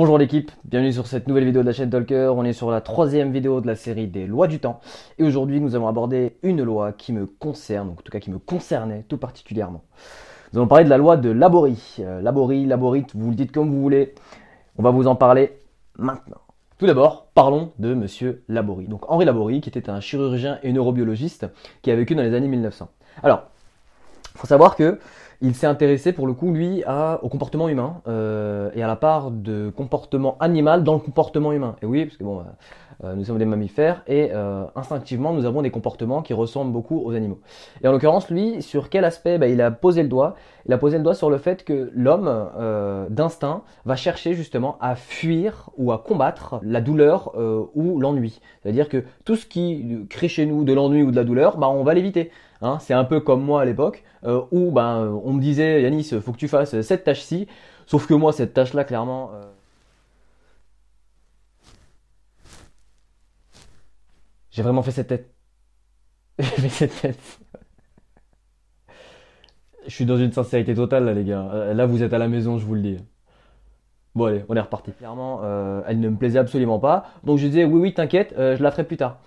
Bonjour l'équipe, bienvenue sur cette nouvelle vidéo de la chaîne Talker. On est sur la troisième vidéo de la série des lois du temps. Et aujourd'hui, nous allons aborder une loi qui me concerne, en tout cas qui me concernait tout particulièrement. Nous allons parler de la loi de Laborie. Euh, Laborie, Laborite, vous le dites comme vous voulez. On va vous en parler maintenant. Tout d'abord, parlons de Monsieur Laborie. Donc Henri Laborie, qui était un chirurgien et neurobiologiste qui a vécu dans les années 1900. Alors, faut savoir que il s'est intéressé pour le coup lui à, au comportement humain euh, et à la part de comportement animal dans le comportement humain. Et oui, parce que bon, euh, euh, nous sommes des mammifères et euh, instinctivement nous avons des comportements qui ressemblent beaucoup aux animaux. Et en l'occurrence, lui, sur quel aspect ben, Il a posé le doigt. Il a posé le doigt sur le fait que l'homme d'instinct va chercher justement à fuir ou à combattre la douleur ou l'ennui. C'est-à-dire que tout ce qui crée chez nous de l'ennui ou de la douleur, bah, on va l'éviter. Hein. c'est un peu comme moi à l'époque, euh, où ben, euh, on me disait, Yanis, faut que tu fasses cette tâche-ci, sauf que moi, cette tâche-là, clairement... Euh, j'ai vraiment fait cette tête. J'ai fait cette tête. je suis dans une sincérité totale, là, les gars. Là, vous êtes à la maison, je vous le dis. Bon, allez, on est reparti. Clairement, elle ne me plaisait absolument pas. Donc, je disais, oui, oui, t'inquiète, je la ferai plus tard.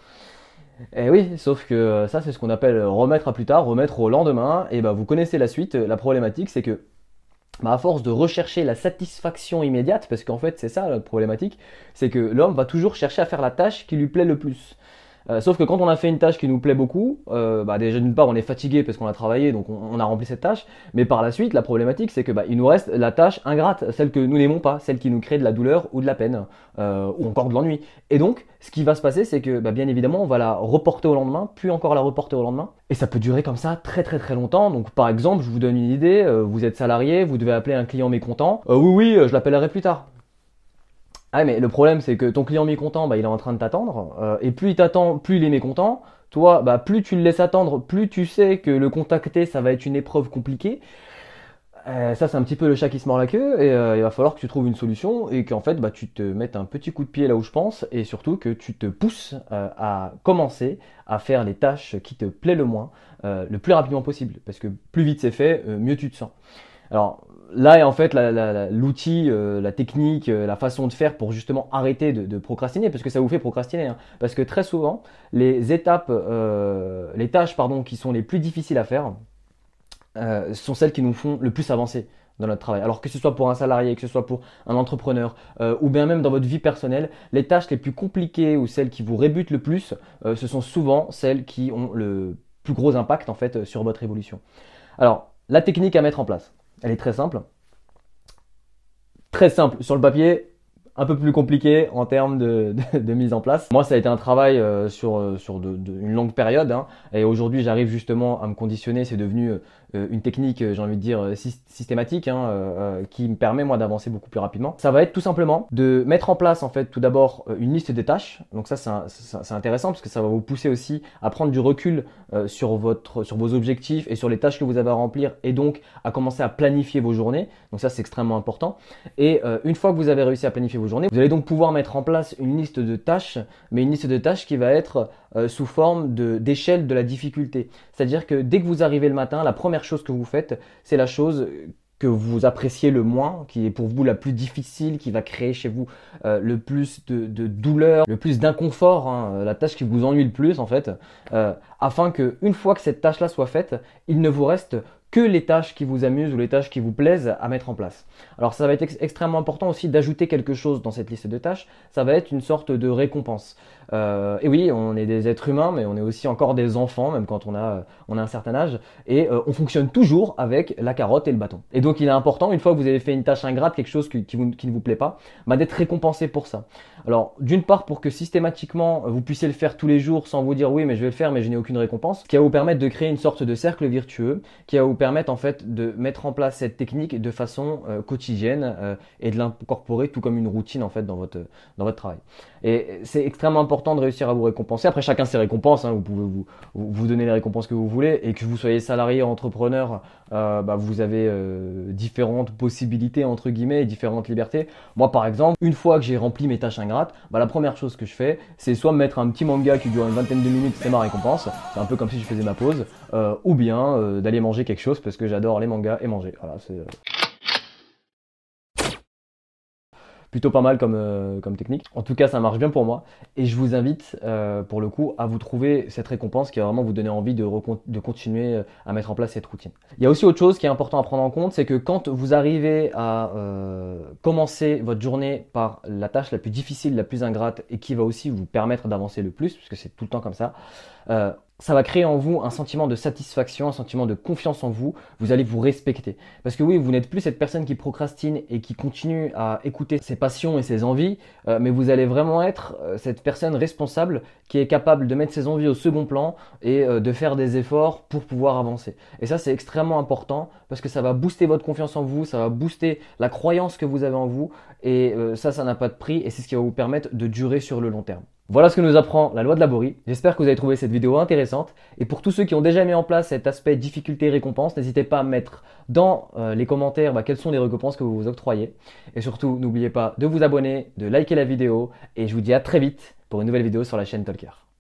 Eh oui, sauf que euh, ça, c'est ce qu'on appelle euh, remettre à plus tard, remettre au lendemain. Et eh bah, ben, vous connaissez la suite. La problématique, c'est que bah, à force de rechercher la satisfaction immédiate, parce qu'en fait c'est ça la problématique, c'est que l'homme va toujours chercher à faire la tâche qui lui plaît le plus. Euh, sauf que quand on a fait une tâche qui nous plaît beaucoup, euh, bah, déjà d'une part on est fatigué parce qu'on a travaillé, donc on, a rempli cette tâche, mais par la suite la problématique c'est que bah, il nous reste la tâche ingrate, celle que nous n'aimons pas, celle qui nous crée de la douleur ou de la peine, euh, ou encore de l'ennui. Et donc ce qui va se passer c'est que bah, bien évidemment on va la reporter au lendemain, puis encore la reporter au lendemain, et ça peut durer comme ça très très très longtemps. Donc par exemple je vous donne une idée, vous êtes salarié, vous devez appeler un client mécontent, oui oui je l'appellerai plus tard. Ah mais le problème c'est que ton client mécontent, bah, il est en train de t'attendre, euh, et plus il t'attend, plus il est mécontent. Toi, bah, plus tu le laisses attendre, plus tu sais que le contacter, ça va être une épreuve compliquée. Euh, ça c'est un petit peu le chat qui se mord la queue, et euh, il va falloir que tu trouves une solution, et qu'en fait bah, tu te mettes un petit coup de pied là où je pense, et surtout que tu te pousses à commencer à faire les tâches qui te plaît le moins, le plus rapidement possible, parce que plus vite c'est fait, mieux tu te sens. Alors, là, est en fait, l'outil, euh, la, technique, euh, la façon de faire pour justement arrêter de, procrastiner, parce que ça vous fait procrastiner. Hein. parce que très souvent, les étapes, euh, les tâches, pardon, qui sont les plus difficiles à faire, sont celles qui nous font le plus avancer dans notre travail. Alors que ce soit pour un salarié, que ce soit pour un entrepreneur, ou bien même dans votre vie personnelle, les tâches les plus compliquées ou celles qui vous rébutent le plus, ce sont souvent celles qui ont le plus gros impact en fait sur votre évolution. Alors, la technique à mettre en place. Elle est très simple. Très simple sur le papier, un peu plus compliqué en termes de, mise en place. Moi, ça a été un travail euh, sur, euh, sur une longue période. Hein. et aujourd'hui, j'arrive justement à me conditionner. C'est devenu euh, euh, une technique, euh, j'ai envie de dire, euh, systématique, hein, qui me permet moi d'avancer beaucoup plus rapidement. Ça va être tout simplement de mettre en place en fait tout d'abord une liste des tâches. Donc ça c'est intéressant parce que ça va vous pousser aussi à prendre du recul sur votre sur vos objectifs et sur les tâches que vous avez à remplir et donc à commencer à planifier vos journées. Donc ça c'est extrêmement important. Et une fois que vous avez réussi à planifier vos journées, vous allez donc pouvoir mettre en place une liste de tâches, mais une liste de tâches qui va être euh, sous forme d'échelle de, la difficulté. C'est-à-dire que dès que vous arrivez le matin, la première chose que vous faites, c'est la chose que vous appréciez le moins, qui est pour vous la plus difficile, qui va créer chez vous euh, le plus de, douleur, le plus d'inconfort, hein, euh, la tâche qui vous ennuie le plus en fait, afin que une fois que cette tâche-là soit faite, il ne vous reste que les tâches qui vous amusent ou les tâches qui vous plaisent à mettre en place. Alors ça va être extrêmement important aussi d'ajouter quelque chose dans cette liste de tâches, ça va être une sorte de récompense. Euh, et oui, on est des êtres humains, mais on est aussi encore des enfants, même quand on a, euh, on a un certain âge, et euh, on fonctionne toujours avec la carotte et le bâton. Et donc il est important, une fois que vous avez fait une tâche ingrate, quelque chose qui, ne vous plaît pas, bah, d'être récompensé pour ça. Alors, d'une part, pour que systématiquement euh, vous puissiez le faire tous les jours sans vous dire oui, mais je vais le faire, mais je n'ai aucune récompense, qui va vous permettre de créer une sorte de cercle virtueux, qui va vous permettre en fait de mettre en place cette technique de façon euh, quotidienne euh, et de l'incorporer tout comme une routine en fait dans votre, dans votre travail. Et c'est extrêmement important de réussir à vous récompenser. Après, chacun ses récompenses, hein. vous pouvez vous, vous donner les récompenses que vous voulez et que vous soyez salarié, ou entrepreneur, bah, vous avez différentes possibilités entre guillemets et différentes libertés. Moi, par exemple, une fois que j'ai rempli mes tâches bah, la première chose que je fais, c'est soit mettre un petit manga qui dure une vingtaine de minutes, c'est ma récompense, c'est un peu comme si je faisais ma pause, euh, ou bien euh, d'aller manger quelque chose parce que j'adore les mangas et manger. Voilà, c'est. Euh, plutôt pas mal comme, euh, comme technique. En tout cas, ça marche bien pour moi. Et je vous invite, euh, pour le coup, à vous trouver cette récompense qui va vraiment vous donner envie de, de continuer euh, à mettre en place cette routine. Il y a aussi autre chose qui est important à prendre en compte, c'est que quand vous arrivez à commencer votre journée par la tâche la plus difficile, la plus ingrate, et qui va aussi vous permettre d'avancer le plus, puisque c'est tout le temps comme ça, ça va créer en vous un sentiment de satisfaction, un sentiment de confiance en vous. Vous allez vous respecter. Parce que oui, vous n'êtes plus cette personne qui procrastine et qui continue à écouter ses passions et ses envies, euh, mais vous allez vraiment être euh, cette personne responsable qui est capable de mettre ses envies au second plan et euh, de faire des efforts pour pouvoir avancer. Et ça, c'est extrêmement important parce que ça va booster votre confiance en vous, ça va booster la croyance que vous avez en vous. Et ça, ça n'a pas de prix et c'est ce qui va vous permettre de durer sur le long terme. Voilà ce que nous apprend la loi de la Laborie. J'espère que vous avez trouvé cette vidéo intéressante. Et pour tous ceux qui ont déjà mis en place cet aspect difficulté-récompense, n'hésitez pas à mettre dans euh, les commentaires bah, quelles sont les récompenses que vous vous octroyez. Et surtout, n'oubliez pas de vous abonner, de liker la vidéo. Et je vous dis à très vite pour une nouvelle vidéo sur la chaîne Talker.